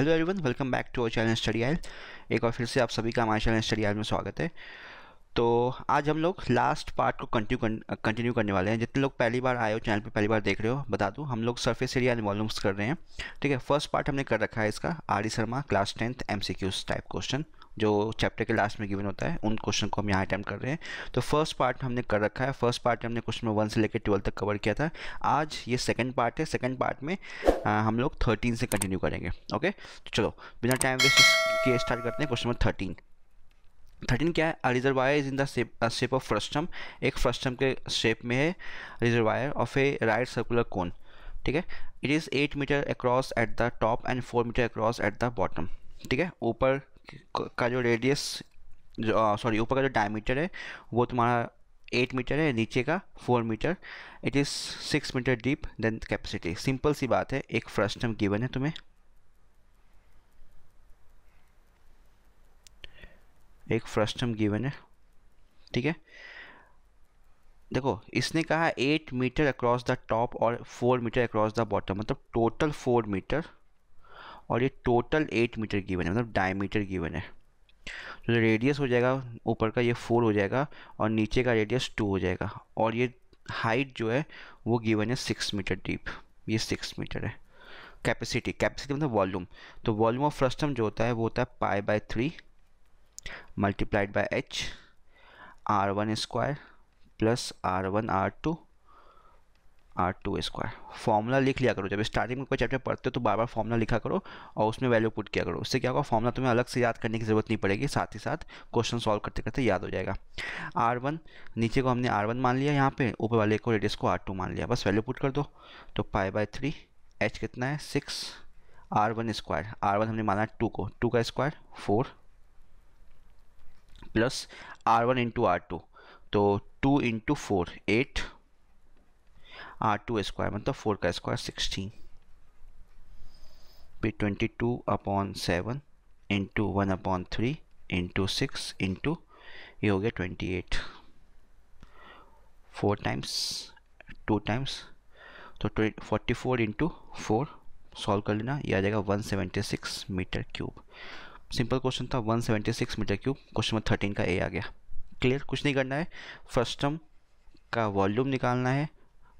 Hello everyone welcome back to our channel study आयल एक बार फिर से आप सभी का हमारे चैनल स्टडी आयल में स्वागत है तो आज हम लोग लास्ट पार्ट को कंटिन्यू कंटिन्यू करने वाले हैं जितने लोग पहली बार आए हो चैनल पे पहली बार देख रहे हो बता दूँ हम लोग सरफेस एरिया एंड वॉल्यूम्स कर रहे हैं ठीक है फर्स्ट पार्ट हमने कर रखा है इसका R Sharma class tenth M type question जो चैप्टर के लास्ट में गिवन होता है उन क्वेश्चन को हम यहाँ अटैम्प्ट कर रहे हैं तो फर्स्ट पार्ट हमने कर रखा है फर्स्ट पार्ट हमने क्वेश्चन वन से लेकर ट्वेल्थ तक कवर किया था आज ये सेकेंड पार्ट है सेकेंड पार्ट में आ, हम लोग थर्टीन से कंटिन्यू करेंगे ओके तो चलो बिना टाइम वेस्ट किए स्टार्ट करते हैं क्वेश्चन नंबर थर्टीन थर्टीन क्या है reservoir is in the shape of frustum एक फ्रस्टम के शेप में है reservoir of a right circular cone ठीक है it is eight metre across at the top and four metre across at the bottom ठीक है ऊपर का जो रेडियस जो सॉरी ऊपर का जो डायमीटर है वो तुम्हारा एट मीटर है नीचे का four metre it is six metre deep then capacity simple सी बात है एक फर्स्ट टर्म गिवन है तुम्हें एक फर्स्ट टर्म गिवन है ठीक है देखो इसने कहा eight metre across the top और four metre across the bottom मतलब टोटल फोर मीटर और ये टोटल एट मीटर गिवन है मतलब डायमीटर गिवन है तो रेडियस हो जाएगा ऊपर का ये फोर हो जाएगा और नीचे का रेडियस टू हो जाएगा और ये हाइट जो है वो गिवन है सिक्स मीटर डीप ये सिक्स मीटर है कैपेसिटी कैपेसिटी मतलब वॉल्यूम तो वॉल्यूम ऑफ फ्रस्टम जो होता है वो होता है pi by three multiplied by H R one square plus R one R two R two square formula लिख लिया करो जब स्टार्टिंग में कोई चैप्टर पढ़ते हो तो बार बार फॉर्मूला लिखा करो और उसमें वैल्यू पुट किया करो उससे क्या होगा फॉर्मूला तुम्हें अलग से याद करने की ज़रूरत नहीं पड़ेगी साथ ही साथ क्वेश्चन सॉल्व करते करते याद हो जाएगा आर वन नीचे को हमने आर वन मान लिया यहाँ पे ऊपर वाले को रेडियस को आर टू मान लिया बस वैल्यू पुट कर दो तो पाई बाई थ्री एच कितना है six R one square R one हमने माना टू को टू का square four plus R one into R two तो two into four eight R two square मतलब फोर का स्क्वायर सिक्सटीन फिर twenty two upon seven into one upon three into six into ये हो गया twenty eight four times two times तो forty four into four solve कर लेना ये आ जाएगा one seventy six metre cube simple question था one seventy six metre cube question number thirteen का ए आ गया क्लियर कुछ नहीं करना है फर्स्ट टर्म का वॉल्यूम निकालना है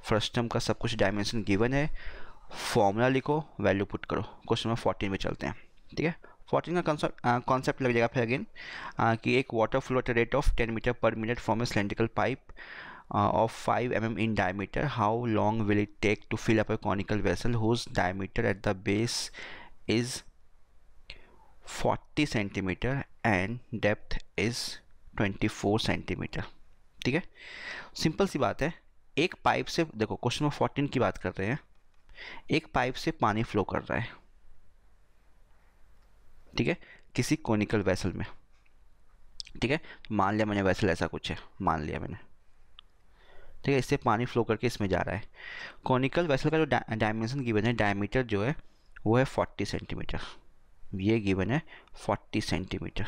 फर्स्ट टर्म का सब कुछ डायमेंशन गिवन है फॉर्मूला लिखो वैल्यू पुट करो क्वेश्चन नंबर फोर्टीन में चलते हैं ठीक है फोर्टीन का कॉन्सेप्ट लग जाएगा फिर अगेन कि एक water flow at rate of ten metre per minute from a cylindrical pipe of M M in diameter how long will it take to fill up up conical vessel whose diameter at the base is forty centimetre and depth is twenty four centimetre ठीक है simple सी बात है एक pipe से देखो question number fourteen की बात कर रहे हैं एक पाइप से पानी फ्लो कर रहा है ठीक है किसी कोनिकल वैसल में ठीक है मान लिया मैंने वैसल ऐसा कुछ है मान लिया मैंने ठीक है इससे पानी फ्लो करके इसमें जा रहा है कॉनिकल वैसल का जो डायमेंशन गिवन है डायमीटर जो है वो है फोर्टी सेंटीमीटर ये गिवन है फोर्टी सेंटीमीटर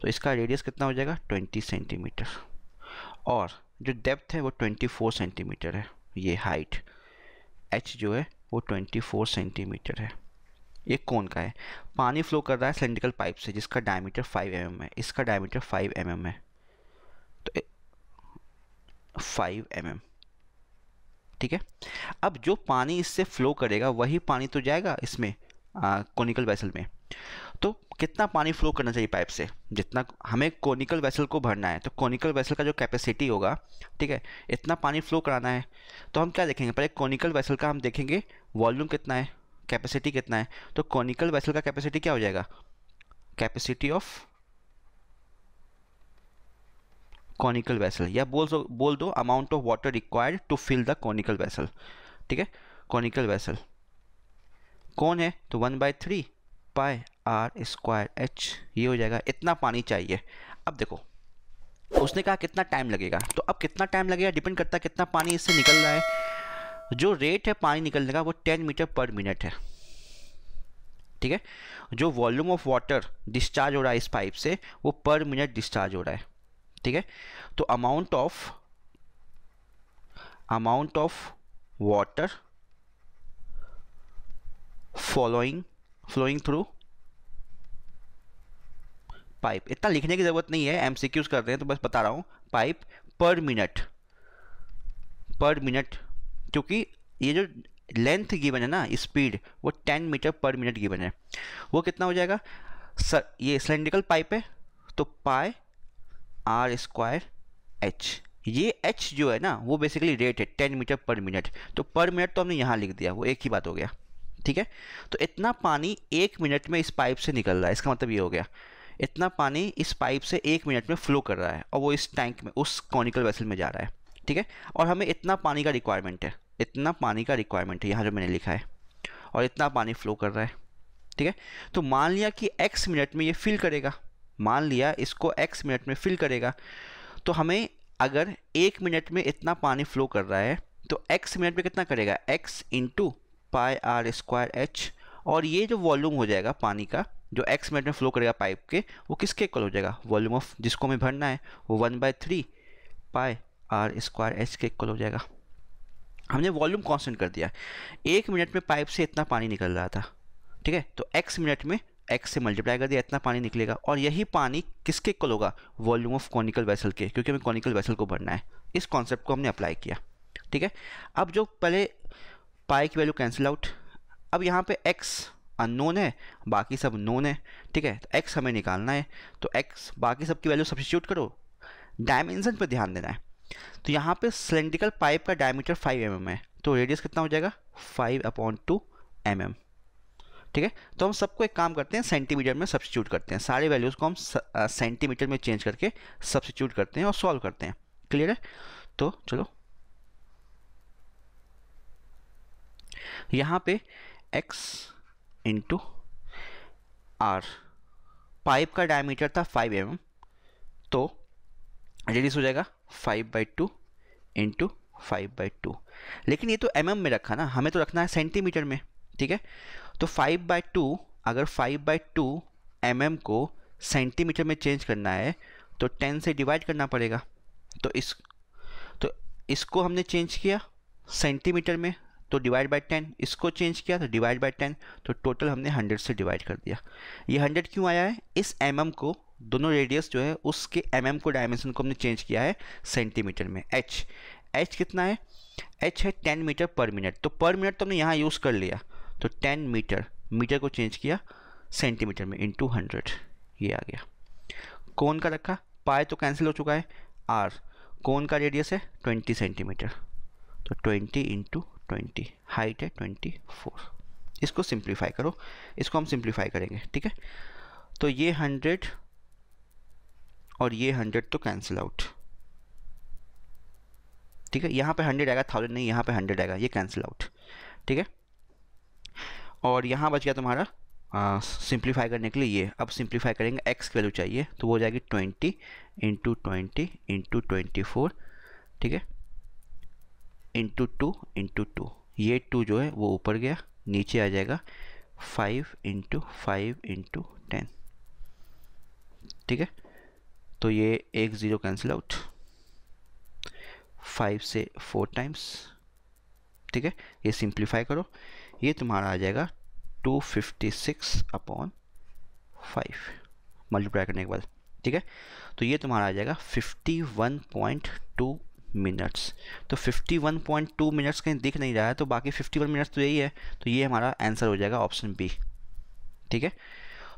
तो इसका रेडियस कितना हो जाएगा ट्वेंटी सेंटीमीटर और जो डेप्थ है वो 24 सेंटीमीटर है ये हाइट एच जो है वो 24 सेंटीमीटर है ये कौन का है पानी फ्लो कर रहा है सिलेंडिकल पाइप से जिसका डायमीटर 5 एम mm है इसका डायमीटर 5 एम mm है तो 5 एम mm. ठीक है अब जो पानी इससे फ्लो करेगा वही पानी तो जाएगा इसमें कोनिकल वैसल में तो कितना पानी फ्लो करना चाहिए पाइप से जितना हमें कोनिकल वेसल को भरना है तो कोनिकल वेसल का जो कैपेसिटी होगा ठीक है इतना पानी फ्लो कराना है तो हम क्या देखेंगे पहले कोनिकल वेसल का हम देखेंगे वॉल्यूम कितना है कैपेसिटी कितना है तो कोनिकल वेसल का कैपेसिटी क्या हो जाएगा कैपेसिटी ऑफ कॉनिकल वेसल या बोल दो बोल दो amount of water required to fill the conical vessel ठीक है कॉनिकल वेसल कौन है तो one by three pi are square H ये हो जाएगा इतना पानी चाहिए अब देखो उसने कहा कितना टाइम लगेगा तो अब कितना टाइम लगेगा डिपेंड करता है कितना पानी इससे निकल रहा है जो रेट है पानी निकलने का वो टेन मीटर पर मिनट है ठीक है जो वॉल्यूम ऑफ वाटर डिस्चार्ज हो रहा है इस पाइप से वो पर मिनट डिस्चार्ज हो रहा है ठीक है तो amount of amount of water following flowing through pipe इतना लिखने की ज़रूरत नहीं है एम सी क्यूज करते हैं तो बस बता रहा हूँ पाइप पर मिनट पर मिनट क्योंकि ये जो लेंथ गिवन है ना स्पीड वो ten metre per minute given है वो कितना हो जाएगा सर ये सिलेंड्रिकल पाइप है तो पाए आर स्क्वायर एच ये एच जो है ना वो बेसिकली रेट है टेन मीटर पर मिनट तो पर मिनट तो हमने यहाँ लिख दिया वो एक ही बात हो गया ठीक है तो इतना पानी एक मिनट में इस पाइप से निकल रहा है इसका मतलब ये हो गया इतना पानी इस पाइप से एक मिनट में फ्लो कर रहा है और वो इस टैंक में उस कॉनिकल वेसल में जा रहा है ठीक है और हमें इतना पानी का रिक्वायरमेंट है इतना पानी का रिक्वायरमेंट है यहाँ जो मैंने लिखा है और इतना पानी फ्लो कर रहा है ठीक है तो मान लिया कि एक्स मिनट में ये फिल करेगा मान लिया इसको एक्स मिनट में फिल करेगा तो हमें अगर एक मिनट में इतना पानी फ्लो कर रहा है तो एक्स मिनट में कितना करेगा X into pi are square H और ये जो वॉल्यूम हो जाएगा पानी का जो एक्स मिनट में फ्लो करेगा पाइप के वो किसके इक्वल हो जाएगा वॉल्यूम ऑफ जिसको हमें भरना है वो one by three pi are square H के इक्वल हो जाएगा हमने वॉल्यूम कॉन्सेंट कर दिया एक मिनट में पाइप से इतना पानी निकल रहा था ठीक है तो एक्स मिनट में एक्स से मल्टीप्लाई कर दिया इतना पानी निकलेगा और यही पानी किसके इक्वल होगा वॉल्यूम ऑफ कॉनिकल वेसल के क्योंकि हमें कॉनिकल वेसल को भरना है इस कॉन्सेप्ट को हमने अप्लाई किया ठीक है अब जो पहले पाई की वैल्यू कैंसिल आउट अब यहाँ पे एक्स अननोन है बाकी सब नोन है ठीक है तो एक्स हमें निकालना है तो एक्स बाकी सब की वैल्यू सब्सिट्यूट करो डायमेंसन पर ध्यान देना है तो यहाँ पे सिलेंड्रिकल पाइप का डायमीटर 5 एम mm है तो रेडियस कितना हो जाएगा 5 अपॉन टू एम एम ठीक है तो हम सबको एक काम करते हैं सेंटीमीटर में सब्सिट्यूट करते हैं सारे वैल्यूज़ को हम सेंटीमीटर में चेंज करके सब्सिट्यूट करते हैं और सॉल्व करते हैं क्लियर है तो चलो यहाँ पे एक्स इंटू आर पाइप का डायमीटर था फाइव एम mm, तो रिलीज हो जाएगा five by two into five by two लेकिन ये तो एम mm में रखा ना हमें तो रखना है सेंटीमीटर में ठीक है तो फाइव बाई टू अगर फाइव बाई टू एम को सेंटीमीटर में चेंज करना है तो टेन से डिवाइड करना पड़ेगा तो इस तो इसको हमने चेंज किया सेंटीमीटर में तो डिवाइड बाई टेन इसको चेंज किया तो डिवाइड बाई टेन तो टोटल हमने हंड्रेड से डिवाइड कर दिया ये हंड्रेड क्यों आया है इस एम mm को दोनों रेडियस जो है उसके एम mm को डायमेंशन को हमने चेंज किया है सेंटीमीटर में एच एच कितना है एच है टेन मीटर पर मिनट तो पर मिनट तो हमने यहाँ यूज़ कर लिया तो टेन मीटर मीटर को चेंज किया सेंटीमीटर में इंटू हंड्रेड ये आ गया कौन का रखा पाए तो कैंसिल हो चुका है आर कौन का रेडियस है ट्वेंटी सेंटीमीटर तो ट्वेंटी इंटू ट्वेंटी हाइट है ट्वेंटी फोर इसको सिंप्लीफाई करो इसको हम सिंप्लीफाई करेंगे ठीक है तो ये हंड्रेड और ये हंड्रेड तो कैंसिल आउट ठीक है यहाँ पे हंड्रेड आएगा थाउजेंड नहीं यहाँ पे हंड्रेड आएगा ये कैंसिल आउट ठीक है और यहाँ बच गया तुम्हारा सिंप्लीफाई करने के लिए ये अब सिंप्लीफाई करेंगे एक्स की वैल्यू चाहिए तो वो हो जाएगी twenty into twenty into twenty four ठीक है इंटू टू इंटू टू ये टू जो है वो ऊपर गया नीचे आ जाएगा five into five into ten ठीक है तो ये एक ज़ीरो कैंसिल आउट फाइव से फोर टाइम्स ठीक है ये सिंप्लीफाई करो ये तुम्हारा आ जाएगा two fifty six upon five multiply करने के बाद ठीक है तो ये तुम्हारा आ जाएगा fifty one point two minutes तो 51.2 मिनट्स कहीं दिख नहीं रहा है तो बाकी 51 मिनट्स तो यही है तो ये हमारा आंसर हो जाएगा ऑप्शन बी ठीक है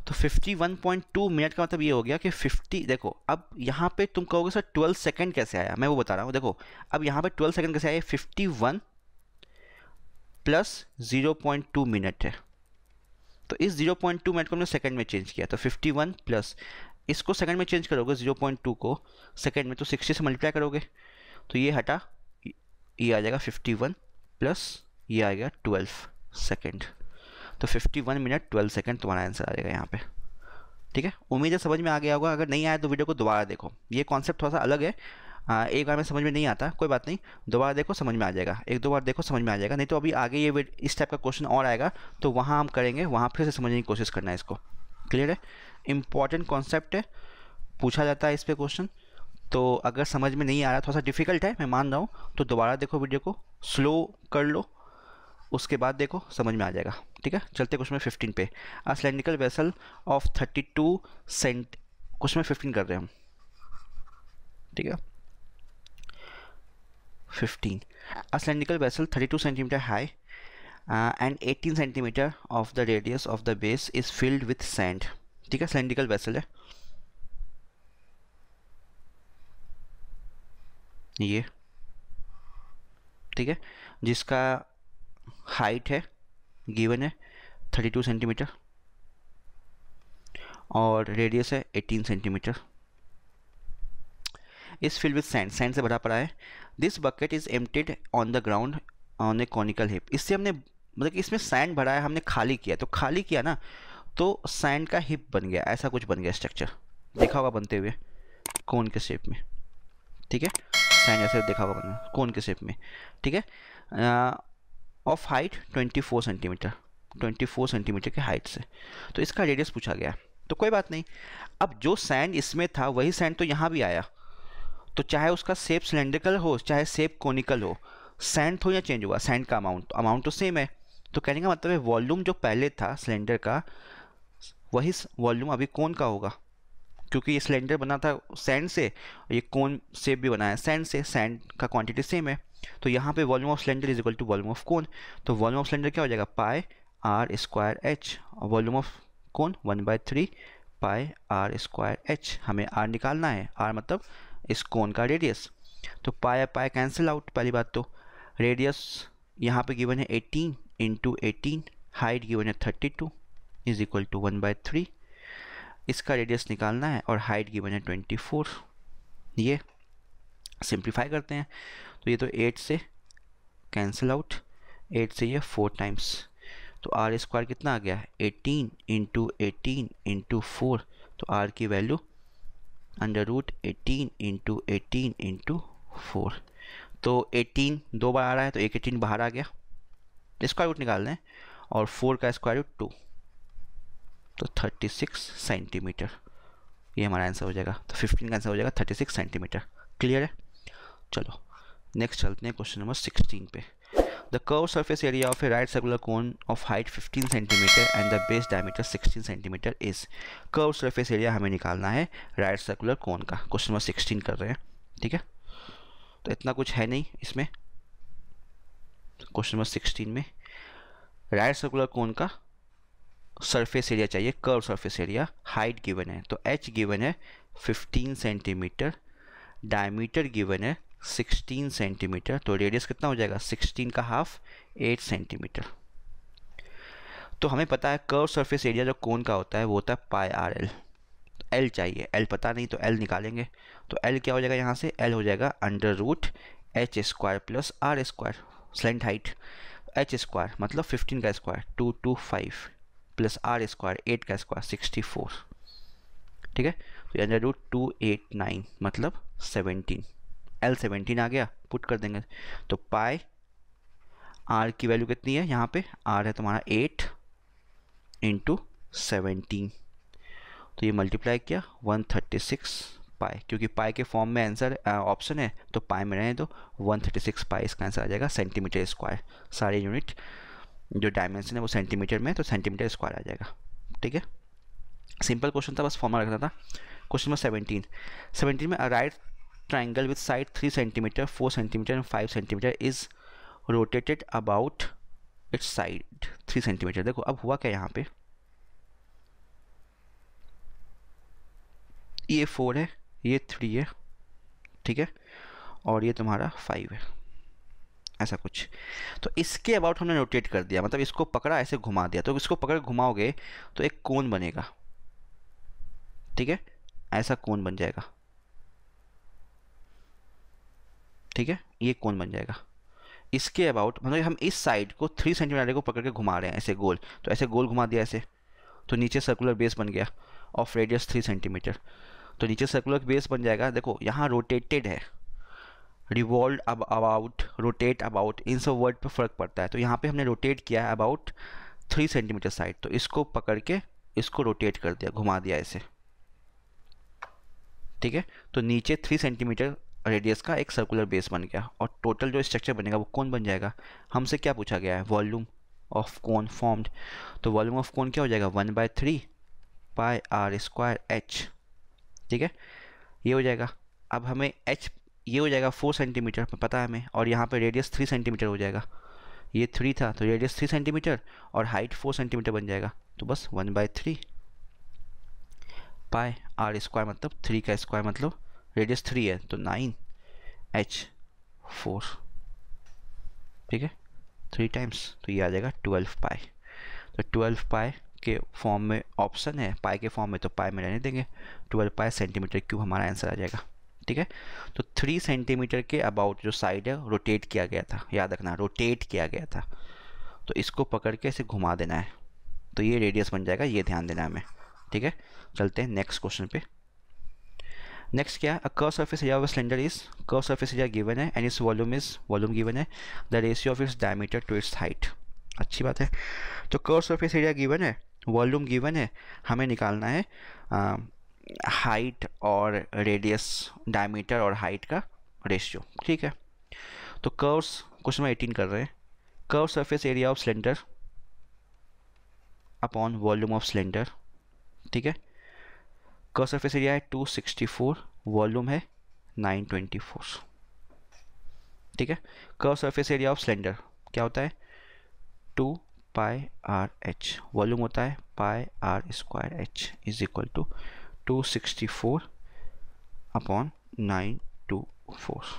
तो 51.2 मिनट का मतलब ये हो गया कि 50 देखो अब यहाँ पे तुम कहोगे सर 12 सेकंड कैसे आया मैं वो बता रहा हूँ देखो अब यहाँ पे 12 सेकंड कैसे आया 51 प्लस जीरो मिनट है तो इस जीरो मिनट को हमने सेकेंड में चेंज किया तो फिफ्टी प्लस इसको सेकंड में चेंज करोगे 0.2 को सेकंड में तो 60 से मल्टीप्लाई करोगे तो ये हटा ये आ जाएगा 51 प्लस ये आ गया 12 सेकंड तो 51 मिनट 12 सेकंड तुम्हारा आंसर आ जाएगा यहाँ पे ठीक है उम्मीद है समझ में आ गया होगा अगर नहीं आया तो वीडियो को दोबारा देखो ये कॉन्सेप्ट थोड़ा सा अलग है आ, एक बार में समझ में नहीं आता कोई बात नहीं दोबारा देखो समझ में आ जाएगा एक दो बार देखो समझ में आ जाएगा नहीं तो अभी आगे ये इस टाइप का क्वेश्चन और आएगा तो वहाँ हम करेंगे वहाँ फिर से समझने की कोशिश करना है इसको क्लियर है इंपॉर्टेंट कॉन्सेप्ट है पूछा जाता है इस पर क्वेश्चन तो अगर समझ में नहीं आ रहा थोड़ा सा डिफ़िकल्ट है मैं मान रहा हूँ तो दोबारा देखो वीडियो को स्लो कर लो उसके बाद देखो समझ में आ जाएगा ठीक है चलते क्वेश्चन में फिफ्टीन पे a cylindrical vessel of thirty two cent question में फिफ्टीन कर रहे हैं हम ठीक है fifteen a vessel thirty two centimetre high and eighteen centimetre of the radius of the base is filled with sand ठीक है सिलेंडिकल वेसल है ये ठीक है जिसका हाइट है गिवन है थर्टी टू सेंटीमीटर और रेडियस है eighteen centimetre is filled with sand sand से भरा पड़ा है this bucket is emptied on the ground on a conical heap इससे हमने मतलब कि इसमें सैंड भरा है हमने खाली किया तो खाली किया ना तो सैंड का हिप बन गया ऐसा कुछ बन गया स्ट्रक्चर देखा होगा बनते हुए कौन के शेप में ठीक है साइन जैसे देखा होगा मैंने कौन के शेप में ठीक है ऑफ हाइट 24 सेंटीमीटर 24 सेंटीमीटर के हाइट से तो इसका रेडियस पूछा गया तो कोई बात नहीं अब जो सैंड इसमें था वही सैंड तो यहाँ भी आया तो चाहे उसका सेप सिलेंड्रिकल हो चाहे सेप कोनिकल हो सैंड थोड़ा चेंज हुआ सैंड का अमाउंट अमाउंट तो सेम है तो कहने का मतलब है वॉल्यूम जो पहले था सिलेंडर का वही वॉल्यूम अभी कौन का होगा क्योंकि ये सिलेंडर बना था सैंड से ये कोन सेप भी बनाया सैंड से सैंड का क्वांटिटी सेम है तो यहाँ पे volume of cylinder is equal to volume of cone तो वॉल्यूम ऑफ सिलेंडर क्या हो जाएगा पाए आर स्क्वायर एच और volume of cone one by three pi are square h हमें आर निकालना है आर मतलब इस कोन का रेडियस तो पाए पाए कैंसिल आउट पहली बात तो रेडियस यहाँ पे गिवन है eighteen into eighteen height given है thirty two is equal to one by three इसका रेडियस निकालना है और हाइट की बने ट्वेंटी फोर ये सिंप्लीफाई करते हैं तो ये तो एट से कैंसिल आउट एट से ये फोर टाइम्स तो आर स्क्वायर कितना आ गया eighteen into eighteen into four तो आर की value under root eighteen into eighteen into four तो एटीन दो बार आ रहा है तो एक एटीन बाहर आ गया स्क्वायर रूट निकाल दें और फोर का स्क्वायर रूट टू तो 36 सेंटीमीटर ये हमारा आंसर हो जाएगा तो 15 का आंसर हो जाएगा 36 सेंटीमीटर क्लियर है चलो नेक्स्ट चलते हैं क्वेश्चन नंबर 16 पे the curve surface area of a right circular cone of height 15 centimetre and the base diameter 16 centimetre is curve surface area हमें निकालना है राइट सर्कुलर कोन का क्वेश्चन नंबर 16 कर रहे हैं ठीक है तो इतना कुछ है नहीं इसमें क्वेश्चन नंबर 16 में राइट सर्कुलर कोन का सरफेस एरिया चाहिए curve surface area height given है तो एच गिवन है 15 सेंटीमीटर डायमीटर गिवन है 16 सेंटीमीटर तो रेडियस कितना हो जाएगा 16 का हाफ 8 सेंटीमीटर तो हमें पता है कर्व सरफेस एरिया जो कोन का होता है वो होता है पाई आर एल एल चाहिए एल पता नहीं तो एल निकालेंगे तो एल क्या हो जाएगा यहाँ से एल हो जाएगा under root h square plus r square slant height h square मतलब 15 का square two two five plus r square eight का स्क्वायर सिक्सटी फोर ठीक है तो यानी रूट टू एट नाइन मतलब सेवनटीन एल सेवनटीन आ गया पुट कर देंगे तो पाई आर की वैल्यू कितनी है यहाँ पे आर है तुम्हारा एट इंटू सेवनटीन तो ये मल्टीप्लाई किया वन थर्टी सिक्स पाए क्योंकि पाए के फॉर्म में आंसर ऑप्शन uh, है तो पाए में रहें तो वन थर्टी सिक्स पाए इसका आंसर आ जाएगा सेंटीमीटर स्क्वायर सारे यूनिट जो डायमेंशन है वो सेंटीमीटर में तो सेंटीमीटर स्क्वायर आ जाएगा ठीक है सिंपल क्वेश्चन था बस फॉर्मा रखना था क्वेश्चन नंबर सेवनटीन सेवनटीन में right triangle with side three centimetre four centimetre and five centimetre is rotated about its side three centimetre देखो अब हुआ क्या यहाँ पे ये फोर है ये थ्री है ठीक है और ये तुम्हारा फाइव है ऐसा कुछ तो इसके अबाउट हमने रोटेट कर दिया मतलब इसको पकड़ा ऐसे घुमा दिया तो इसको पकड़ घुमाओगे तो एक कोन बनेगा ठीक है ऐसा कोन बन जाएगा ठीक है ये कोन बन जाएगा इसके अबाउट मतलब हम इस साइड को थ्री सेंटीमीटर को पकड़ के घुमा रहे हैं ऐसे गोल तो ऐसे गोल घुमा दिया ऐसे तो नीचे सर्कुलर बेस बन गया ऑफ रेडियस थ्री सेंटीमीटर तो नीचे सर्कुलर बेस बन जाएगा देखो यहाँ रोटेटेड है रिवॉल्व अब अबाउट रोटेट अबाउट इन सब वर्ड पे फ़र्क पड़ता है तो यहाँ पे हमने रोटेट किया है अबाउट थ्री सेंटीमीटर साइड तो इसको पकड़ के इसको रोटेट कर दिया घुमा दिया इसे ठीक है तो नीचे थ्री सेंटीमीटर रेडियस का एक सर्कुलर बेस बन गया और टोटल जो स्ट्रक्चर बनेगा वो कौन बन जाएगा हमसे क्या पूछा गया है वॉल्यूम ऑफ कौन फॉर्म्ड तो वॉल्यूम ऑफ कौन क्या हो जाएगा one by three pi are square h ठीक है ये हो जाएगा अब हमें एच ये हो जाएगा फोर सेंटीमीटर पता है हमें और यहाँ पर रेडियस थ्री सेंटीमीटर हो जाएगा ये थ्री था तो रेडियस थ्री सेंटीमीटर और हाइट फोर सेंटीमीटर बन जाएगा तो बस one by three pi are square मतलब थ्री का स्क्वायर मतलब रेडियस थ्री है तो नाइन एच फोर ठीक है थ्री टाइम्स तो ये आ जाएगा ट्वेल्व पाए तो ट्वेल्व पाए के फॉर्म में ऑप्शन है पाए के फॉर्म में तो पाए में रहने देंगे ट्वेल्व पाए सेंटीमीटर क्यूब हमारा आंसर आ जाएगा ठीक है तो थ्री सेंटीमीटर के अबाउट जो साइड है रोटेट किया गया था याद रखना रोटेट किया गया था तो इसको पकड़ के इसे घुमा देना है तो ये रेडियस बन जाएगा ये ध्यान देना हमें ठीक है चलते हैं नेक्स्ट क्वेश्चन पे नेक्स्ट क्या a curve surface area of cylinder is curve surface area given है and is volume is volume given है the ratio of its diameter to its height अच्छी बात है तो कर्व सर्फिस एरिया गिवन है volume given है हमें निकालना है हाइट और रेडियस डायमीटर और हाइट का रेशियो ठीक है तो कर्व्स क्वेश्चन नंबर एटीन कर रहे हैं curve surface area of cylinder upon volume of cylinder ठीक है कर्व सरफेस एरिया है 264 वॉल्यूम है 924 ठीक है curve surface area of cylinder क्या होता है two pi r h volume होता है pi are square h is equal to 264 upon 924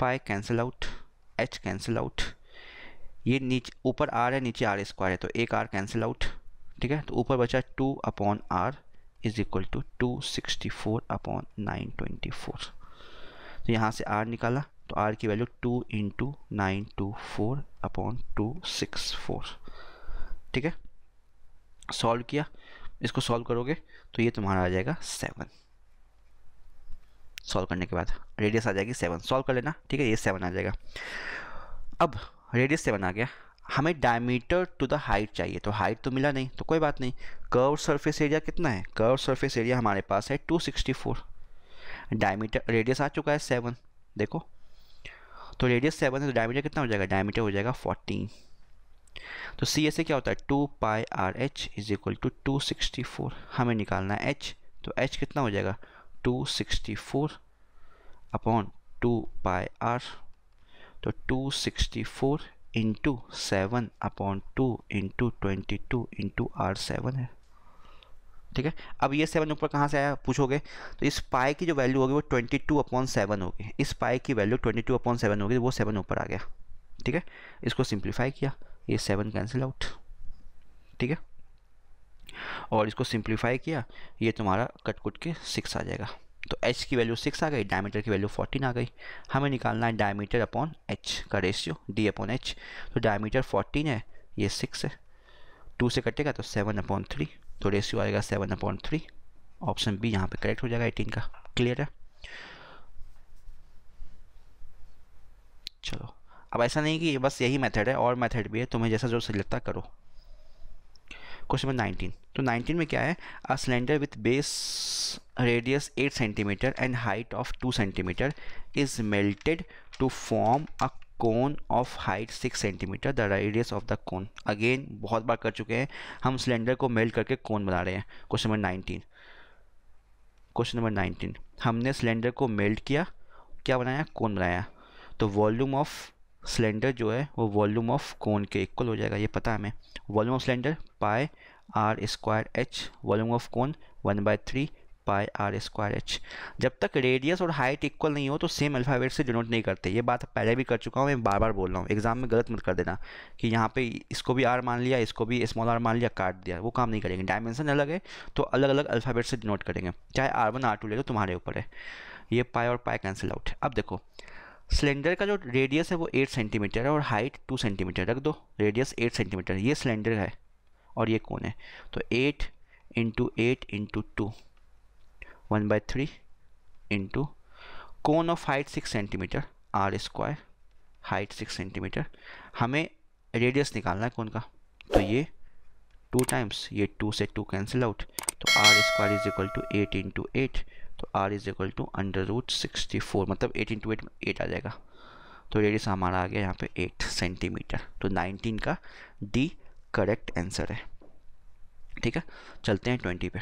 pi cancel out h cancel out ये नीचे ऊपर आर है नीचे आर स्क्वायर है तो एक आर कैंसिल आउट ठीक है तो ऊपर बचा two upon r is equal to two sixty four upon nine twenty four तो यहाँ से आर निकाला तो आर की value two into nine two four upon two six four ठीक है सॉल्व किया इसको सॉल्व करोगे तो ये तुम्हारा आ जाएगा सेवन सॉल्व करने के बाद रेडियस आ जाएगी सेवन सॉल्व कर लेना ठीक है ये सेवन आ जाएगा अब रेडियस सेवन आ गया हमें डायमीटर टू द हाइट चाहिए तो हाइट तो मिला नहीं तो कोई बात नहीं कर्व सरफेस एरिया कितना है कर्व सरफेस एरिया हमारे पास है 264 डायमीटर रेडियस आ चुका है सेवन देखो तो रेडियस सेवन है तो डायमीटर कितना हो जाएगा डायमीटर हो जाएगा फोर्टीन तो सी एस ए क्या होता है two pi r h is equal to two sixty four हमें निकालना है एच तो एच कितना हो जाएगा two sixty four upon two pi r तो two sixty four into seven upon two into twenty two into r seven है ठीक है अब ये सेवन ऊपर कहाँ से आया पूछोगे तो इस पाई की जो वैल्यू होगी वो ट्वेंटी टू अपॉन सेवन होगी इस पाई की value twenty two upon seven होगी वो सेवन ऊपर आ गया ठीक है इसको सिंप्लीफाई किया ये सेवन कैंसिल आउट ठीक है और इसको सिंप्लीफाई किया ये तुम्हारा कट कुट के सिक्स आ जाएगा तो एच की वैल्यू सिक्स आ गई डायमीटर की वैल्यू फोर्टीन आ गई हमें निकालना है डायमीटर अपॉन एच का रेशियो डी अपॉन एच तो डायमीटर फोर्टीन है ये सिक्स है टू से कटेगा तो सेवन अपॉन थ्री तो रेशियो आएगा seven upon three option B यहाँ पे करेक्ट हो जाएगा एटीन का क्लियर है अब ऐसा नहीं कि बस यही मेथड है और मेथड भी है तुम्हें जैसा जो सही लगता करो क्वेश्चन नंबर नाइनटीन तो नाइनटीन में क्या है a cylinder with base radius eight centimetre and height of two centimetre is melted to form a cone of height six centimetre the radius of the cone again बहुत बार कर चुके हैं हम सिलेंडर को मेल्ट करके कोन बना रहे हैं question number nineteen question number nineteen हमने सिलेंडर को मेल्ट किया क्या बनाया कोन बनाया तो वॉल्यूम ऑफ सिलेंडर जो है वो वॉल्यूम ऑफ कोन के इक्वल हो जाएगा ये पता है हमें volume of cylinder pi are square h volume of cone one by three pi are square h जब तक रेडियस और हाइट इक्वल नहीं हो तो सेम अल्फ़ाबेट से डिनोट नहीं करते ये बात पहले भी कर चुका हूँ मैं बार बार बोल रहा हूँ एग्जाम में गलत मत कर देना कि यहाँ पे इसको भी आर मान लिया इसको भी स्मॉल आर मान लिया काट दिया वो काम नहीं करेंगे डायमेंसन अलग है तो अलग अलग अल्फ़ाबेट से डिनोट करेंगे चाहे आर वन आर टू ले लो तुम्हारे ऊपर है ये पाए और पाए कैंसिल आउट है अब देखो सिलेंडर का जो रेडियस है वो एट सेंटीमीटर है और हाइट टू सेंटीमीटर रख दो रेडियस एट सेंटीमीटर ये सिलेंडर है और ये कौन है तो eight into eight into two one by three into cone of height six centimetre r square height six centimetre हमें रेडियस निकालना है कौन का तो ये टू टाइम्स ये टू से टू कैंसिल आउट तो r square is equal to eight into eight तो r is equal to under root sixty four मतलब एट इंटू एट एट आ जाएगा तो रेडियस हमारा आ गया यहाँ पे एट सेंटीमीटर तो नाइनटीन का डी करेक्ट आंसर है ठीक है चलते हैं ट्वेंटी पे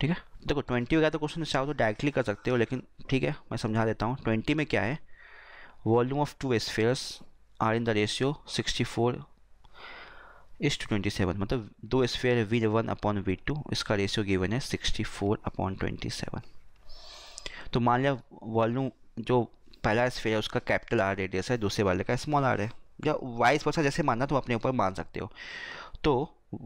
ठीक है देखो ट्वेंटी वगैरह तो क्वेश्चन चाहो तो डायरेक्टली कर सकते हो लेकिन ठीक है मैं समझा देता हूँ ट्वेंटी में क्या है volume of two spheres are in the ratio sixty four is two twenty seven मतलब दो स्फेयर है v one upon v two इसका रेशियो गिवन है sixty four upon twenty seven तो मान लिया वॉल्यूम जो पहला स्फेयर है उसका कैपिटल आर रेडियस है दूसरे वाले का स्मॉल आर है या वाइस वर्षा जैसे मानना तो अपने ऊपर मान सकते हो तो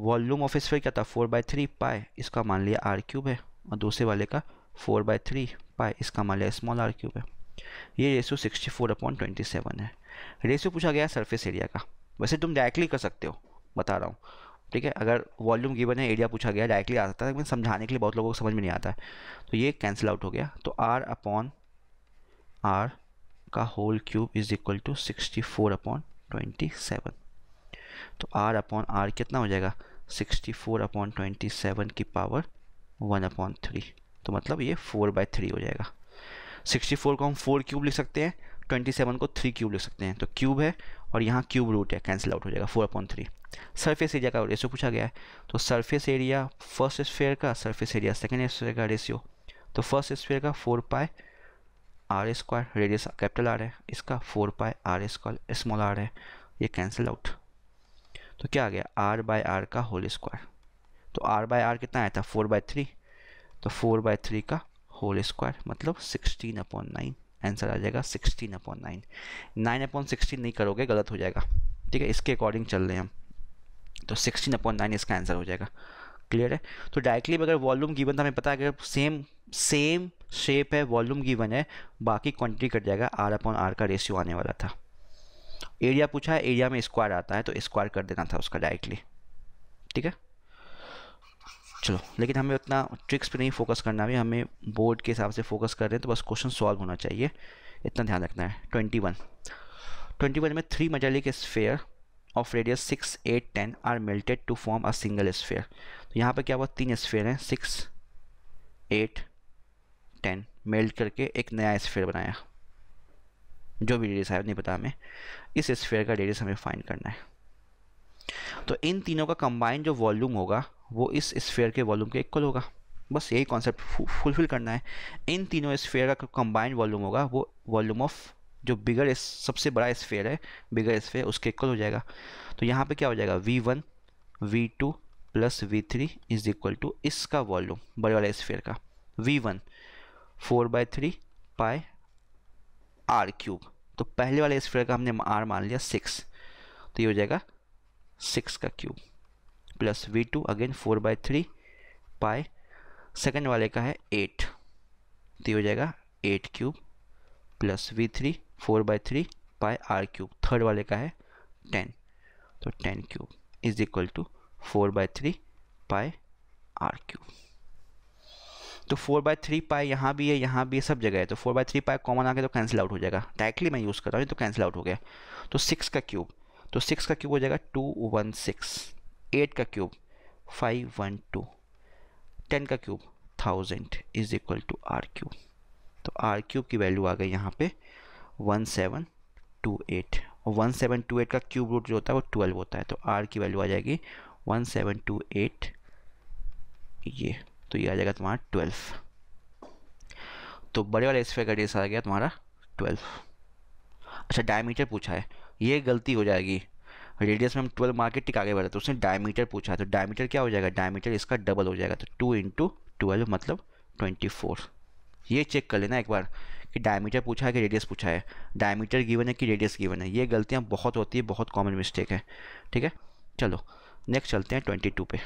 वॉल्यूम ऑफ स्फेयर क्या था फोर बाई थ्री पाए इसका मान लिया आर क्यूब है और दूसरे वाले का फोर बाई थ्री पाए इसका मान लिया स्मॉल आर क्यूब है ये ratio sixty four upon twenty seven है रेशियो पूछा गया सरफेस एरिया का वैसे तुम डायरेक्टली कर सकते हो बता रहा हूँ ठीक है अगर वॉल्यूम गिवन है एरिया पूछा गया डायरेक्टली आ सकता है लेकिन समझाने के लिए बहुत लोगों को समझ में नहीं आता है तो ये कैंसिल आउट हो गया तो आर अपॉन आर का whole cube is equal to sixty four upon twenty seven तो आर अपॉन आर कितना हो जाएगा sixty four upon twenty seven की पावर वन अपॉन थ्री तो मतलब ये फोर बाई थ्री हो जाएगा सिक्सटी फोर को हम फोर क्यूब लिख सकते हैं ट्वेंटी सेवन को थ्री क्यूब लिख सकते हैं तो क्यूब है और यहाँ क्यूब रूट है कैंसिल आउट हो जाएगा four upon three surface area का रेशियो पूछा गया है तो सर्फेस एरिया फर्स्ट स्फेयर का सर्फेस एरिया सेकेंड स्फेयर का रेशियो तो फर्स्ट स्फेयर का four pi are square radius capital R है इसका four pi are square small are है ये कैंसिल आउट तो क्या आ गया आर बाय आर का होल स्क्वायर तो आर बाय आर कितना आया था फोर बाय थ्री तो फोर बाय थ्री का होल स्क्वायर मतलब सिक्सटीन अपॉन नाइन आंसर आ जाएगा sixteen upon nine nine upon sixteen नहीं करोगे गलत हो जाएगा ठीक है इसके अकॉर्डिंग चल रहे हैं हम तो सिक्सटीन अपॉन नाइन इसका आंसर हो जाएगा क्लियर है तो डायरेक्टली अगर वॉल्यूम गिवन था हमें पता है अगर सेम सेम शेप है वॉल्यूम गिवन है बाकी क्वांटिटी कट जाएगा आर अपॉन आर का रेशियो आने वाला था एरिया पूछा है एरिया में स्क्वायर आता है तो स्क्वायर कर देना था उसका डायरेक्टली ठीक है चलो लेकिन हमें उतना ट्रिक्स पे नहीं फोकस करना है हमें बोर्ड के हिसाब से फोकस कर रहे हैं तो बस क्वेश्चन सॉल्व होना चाहिए इतना ध्यान रखना है ट्वेंटी वन ट्वेंटी वन में three metallic sphere of radius six eight ten are melted to form a single sphere तो यहाँ पर क्या हुआ तीन स्फेयर हैं सिक्स एट टेन मेल्ट करके एक नया स्फेयर बनाया जो भी रेडियस आया नहीं पता हमें इस स्फेयर का रेडियस हमें फाइन करना है तो इन तीनों का कंबाइन जो वॉल्यूम होगा वो इस स्फेयर के वॉल्यूम के इक्वल होगा बस यही कॉन्सेप्ट फुलफिल करना है इन तीनों स्फेयर का कंबाइंड वॉल्यूम होगा वो वॉल्यूम ऑफ जो बिगर इस सबसे बड़ा स्फेयर है बिगर स्फेयर उसके इक्वल हो जाएगा तो यहाँ पे क्या हो जाएगा V one V two plus V three is equal to इसका वॉल्यूम बड़े वाला स्फेयर का V one four by three pi r cube तो पहले वाले स्फेयर का हमने आर मान लिया सिक्स तो ये हो जाएगा सिक्स का cube plus V two again four by three pi second वाले का है एट तो ये हो जाएगा eight cube plus V three four by three pi r cube third वाले का है टेन तो ten cube is equal to four by three pi r cube तो फोर बाय थ्री पाए यहाँ भी है यहाँ भी है सब जगह है तो four by three pi common आके तो कैंसिल आउट हो जाएगा डायरेक्टली मैं यूज़ कर रहा हूँ तो कैंसिल आउट हो गया तो सिक्स का क्यूब तो सिक्स का क्यूब हो जाएगा टू वन सिक्स एट का cube five one two ten का cube thousand is equal to r cube तो आर क्यूब की वैल्यू आ गई यहाँ पे वन सेवन टू एट और वन सेवन टू एट का क्यूब रूट जो होता है वो ट्वेल्व होता है तो आर की वैल्यू आ जाएगी वन सेवन टू एट ये तो ये आ जाएगा तुम्हारा ट्वेल्व तो बड़े वाले स्फेयर का डेस आ गया तुम्हारा ट्वेल्व अच्छा डायमीटर पूछा है ये गलती हो जाएगी रेडियस में हम ट्वेल्व मार के टिका के बढ़े तो उसने डायमीटर पूछा तो डायमीटर क्या हो जाएगा डायमीटर इसका डबल हो जाएगा तो टू इंटू ट्वेल्व मतलब ट्वेंटी फोर ये चेक कर लेना एक बार कि डायमीटर पूछा है कि रेडियस पूछा है डायमीटर गिवन है कि रेडियस गिवन है ये गलतियाँ बहुत होती है बहुत कॉमन मिस्टेक है ठीक है चलो नेक्स्ट चलते हैं ट्वेंटी टू पे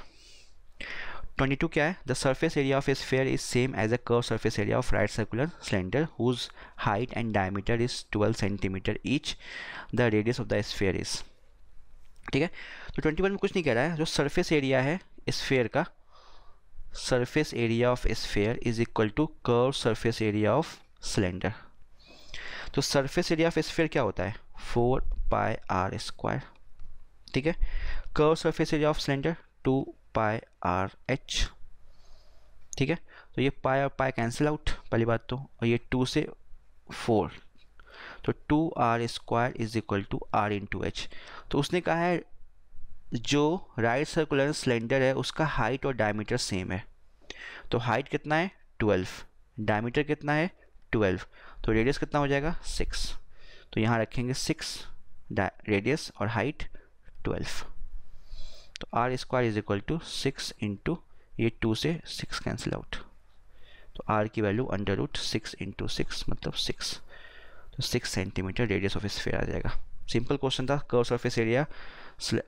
ट्वेंटी टू क्या है the surface area of sphere is same as a curve surface area of right circular cylinder whose height and diameter is twelve centimetre each the radius of the sphere is ठीक है तो twenty one में कुछ नहीं कह रहा है जो सरफेस एरिया है स्फेयर का surface area of sphere is equal to curve surface area of cylinder तो सरफेस एरिया ऑफ स्फेयर क्या होता है फोर पाई आर स्क्वायर ठीक है curve surface area of cylinder two pi r h ठीक है तो ये पाई और पाई कैंसिल आउट पहली बात तो और ये टू से फोर तो two r square is equal to r into h तो उसने कहा है जो राइट सर्कुलर सिलेंडर है उसका हाइट और डायमीटर सेम है तो हाइट कितना है ट्वेल्व डायमीटर कितना है ट्वेल्व तो रेडियस कितना हो जाएगा सिक्स तो यहाँ रखेंगे सिक्स रेडियस और हाइट ट्वेल्व तो r square is equal to six into ये टू से सिक्स कैंसिल आउट तो आर की value under root six into six मतलब सिक्स तो six centimetre radius of sphere आ जाएगा सिंपल क्वेश्चन था curve surface area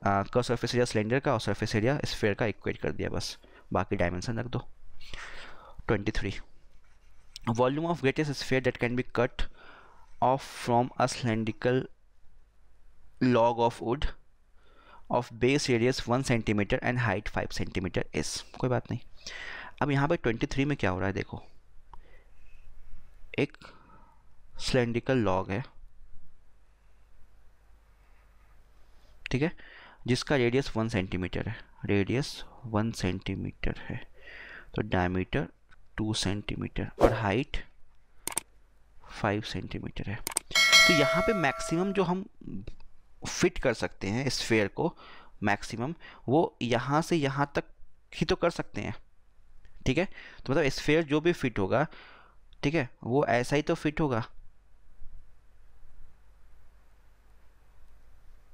curve surface area cylinder का और सर्फेस एरिया स्फेयर का इक्वेट कर दिया बस बाकी डायमेंशन रख दो three volume of greatest sphere that can be cut off from a cylindrical log of wood of base radius 1 cm and height 5 cm is कोई बात नहीं अब यहाँ ट्वेंटी 23 में क्या हो रहा है देखो एक सिलेंड्रिकल लॉग है ठीक है जिसका रेडियस वन सेंटीमीटर है रेडियस वन सेंटीमीटर है तो डायमीटर टू सेंटीमीटर और हाइट फाइव सेंटीमीटर है तो यहाँ पे मैक्सिमम जो हम फिट कर सकते हैं स्फेयर को मैक्सिमम वो यहाँ से यहाँ तक ही तो कर सकते हैं ठीक है तो मतलब स्फेयर जो भी फिट होगा ठीक है वो ऐसा ही तो फिट होगा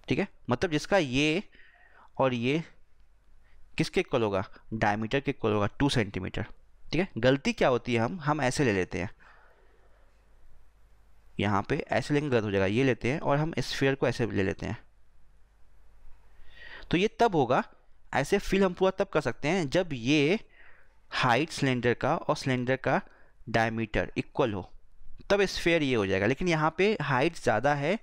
ठीक है मतलब जिसका ये और ये किसके इक्वल होगा डायमीटर के इक्वल होगा टू सेंटीमीटर ठीक है गलती क्या होती है हम हम ऐसे ले लेते हैं यहाँ पे ऐसे लेंगे गलत हो जाएगा ये लेते हैं और हम स्फीयर को ऐसे ले लेते हैं तो ये तब होगा ऐसे फील हम पूरा तब कर सकते हैं जब ये हाइट सिलेंडर का और सिलेंडर का डायमीटर इक्वल हो तब स्फेयर ये हो जाएगा लेकिन यहाँ पे हाइट ज़्यादा है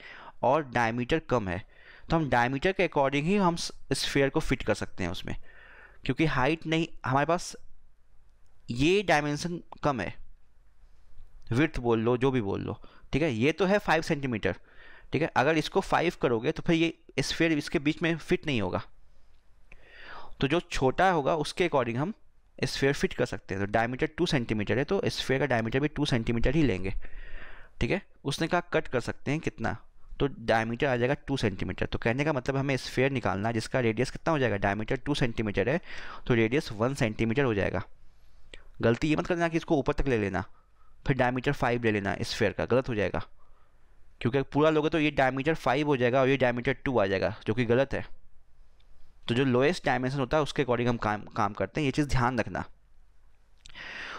और डायमीटर कम है तो हम डायमीटर के अकॉर्डिंग ही हम स्फेयर को फिट कर सकते हैं उसमें क्योंकि हाइट नहीं हमारे पास ये डायमेंशन कम है विथ बोल लो जो भी बोल लो ठीक है ये तो है फाइव सेंटीमीटर ठीक है अगर इसको फाइव करोगे तो फिर ये स्फेयर इसके बीच में फिट नहीं होगा तो जो छोटा होगा उसके अकॉर्डिंग हम स्फेयर फिट कर सकते हैं तो डायमीटर टू सेंटीमीटर है तो स्फेयर का डायमीटर भी टू सेंटीमीटर ही लेंगे ठीक है उसने कहा कट कर सकते हैं कितना तो डायमीटर आ जाएगा टू सेंटीमीटर तो कहने का मतलब हमें स्फेयर निकालना है जिसका रेडियस कितना हो जाएगा डायमीटर टू सेंटीमीटर है तो रेडियस वन सेंटीमीटर हो जाएगा गलती ये मत करना कि इसको ऊपर तक ले लेना फिर डायमीटर फाइव ले लेना स्फेयर का गलत हो जाएगा क्योंकि पूरा लोगे तो ये डायमीटर फाइव हो जाएगा और ये डायमीटर टू आ जाएगा जो कि गलत है तो जो लोएस्ट डायमेंशन होता है उसके अकॉर्डिंग हम काम काम करते हैं ये चीज़ ध्यान रखना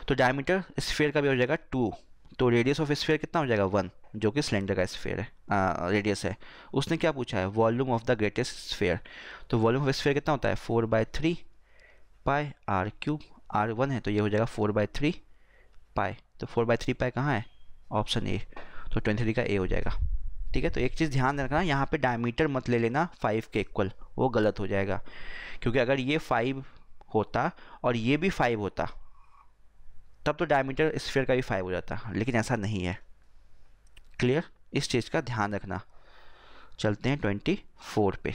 तो डायमीटर स्फेयर का भी हो जाएगा टू तो रेडियस ऑफ स्फेयर कितना हो जाएगा वन जो कि सिलेंडर का स्फेयर है रेडियस है उसने क्या पूछा है volume of the greatest sphere तो वॉल्यूम ऑफ स्फेयर कितना होता है four by three pi r cube r one है तो ये हो जाएगा फोर बाय थ्री पाए तो फोर बाय थ्री पाए कहाँ है ऑप्शन ए तो ट्वेंटी थ्री का ए हो जाएगा ठीक है तो एक चीज़ ध्यान रखना यहाँ पे डायमीटर मत ले लेना फाइव के इक्वल वो गलत हो जाएगा क्योंकि अगर ये फाइव होता और ये भी फाइव होता तब तो डायमीटर स्फेयर का भी फाइव हो जाता लेकिन ऐसा नहीं है क्लियर इस चीज़ का ध्यान रखना चलते हैं ट्वेंटी फोर पे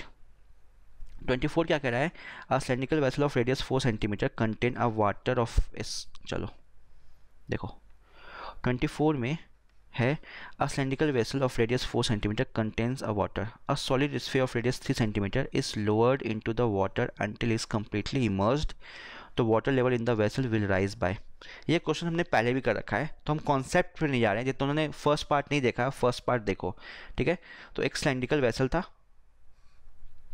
ट्वेंटी फोर क्या कह रहा है a cylindrical vessel of radius four centimetre contain a water of is चलो देखो ट्वेंटी फोर में है a cylindrical vessel of radius four centimetre contains a water a solid sphere of radius three centimetre is lowered into the water until is completely immerse the water level in the vessel will rise by ये question हमने पहले भी कर रखा है तो हम concept पे नहीं जा रहे हैं जितना उन्होंने फर्स्ट पार्ट नहीं देखा फर्स्ट पार्ट देखो ठीक है तो एक सिलेंड्रिकल वेसल था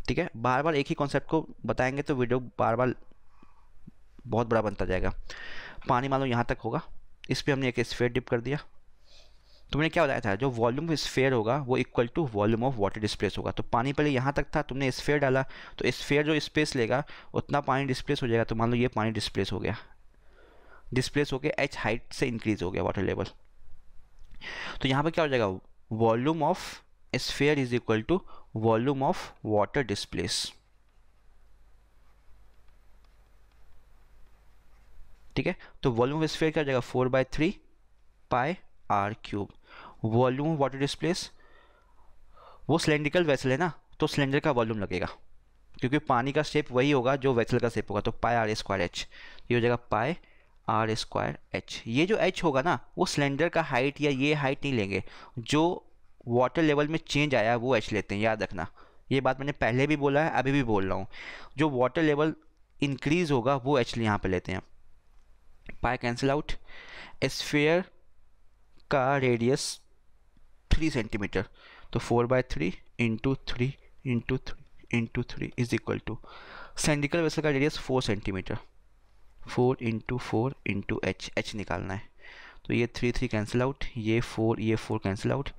ठीक है बार बार एक ही कॉन्सेप्ट को बताएंगे तो वीडियो बार बार बहुत बड़ा बनता जाएगा पानी मान लो यहाँ तक होगा इस पर हमने एक स्फेयर डिप कर दिया तुमने क्या बताया था जो वॉल्यूम स्फेयर होगा वो equal to volume of water displace होगा तो पानी पहले यहाँ तक था तुमने स्फेयर डाला तो स्फेयर जो स्पेस लेगा उतना पानी डिस्प्लेस हो जाएगा तो मान लो ये पानी डिस्प्लेस हो गया डिस्प्लेस होकर एच हाइट से इंक्रीज हो गया वाटर लेवल तो यहाँ पर क्या हो जाएगा volume of sphere is equal to volume of water displace ठीक है तो वॉल्यूम ऑफ स्फेयर क्या हो जाएगा four by three pi r cube volume of water displace वो सिलेंड्रिकल वेसल है ना तो सिलेंडर का वॉल्यूम लगेगा क्योंकि पानी का शेप वही होगा जो वेसल का शेप होगा तो पाए आर स्क्वायर एच ये हो जाएगा पाए आर स्क्वायर एच ये जो एच होगा ना वो सिलेंडर का हाइट या ये हाइट नहीं लेंगे जो वाटर लेवल में चेंज आया वो एच लेते हैं याद रखना ये बात मैंने पहले भी बोला है अभी भी बोल रहा हूँ जो वाटर लेवल इंक्रीज होगा वो एच यहाँ पर लेते हैं पाए कैंसिल आउट स्फेयर का रेडियस थ्री सेंटीमीटर तो four by three into three into three into three is equal to cylindrical vessel का radius four centimetre four into four into h h निकालना है तो ये थ्री थ्री कैंसिल आउट ये four ये four cancel out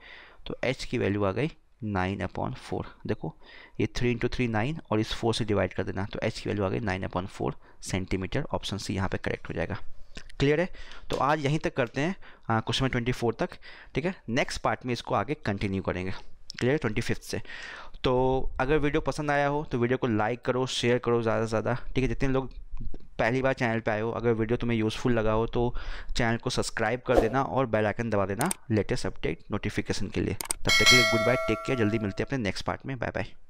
तो h की value आ गई नाइन अपॉन फोर देखो ये थ्री इंटू थ्री नाइन और इस फोर से डिवाइड कर देना तो एच की वैल्यू आ गई nine upon four centimetre option C यहाँ पे करेक्ट हो जाएगा क्लियर है तो आज यहीं तक करते हैं क्वेश्चन ट्वेंटी फोर तक ठीक है नेक्स्ट पार्ट में इसको आगे कंटिन्यू करेंगे क्लियर ट्वेंटी फिफ्थ से तो अगर वीडियो पसंद आया हो तो वीडियो को लाइक करो शेयर करो ज़्यादा से ज़्यादा ठीक है जितने लोग पहली बार चैनल पे आए हो अगर वीडियो तुम्हें यूज़फुल लगा हो तो चैनल को सब्सक्राइब कर देना और बेल आइकन दबा देना लेटेस्ट अपडेट नोटिफिकेशन के लिए तब तक के लिए गुड बाय टेक केयर जल्दी मिलते हैं अपने नेक्स्ट पार्ट में बाय बाय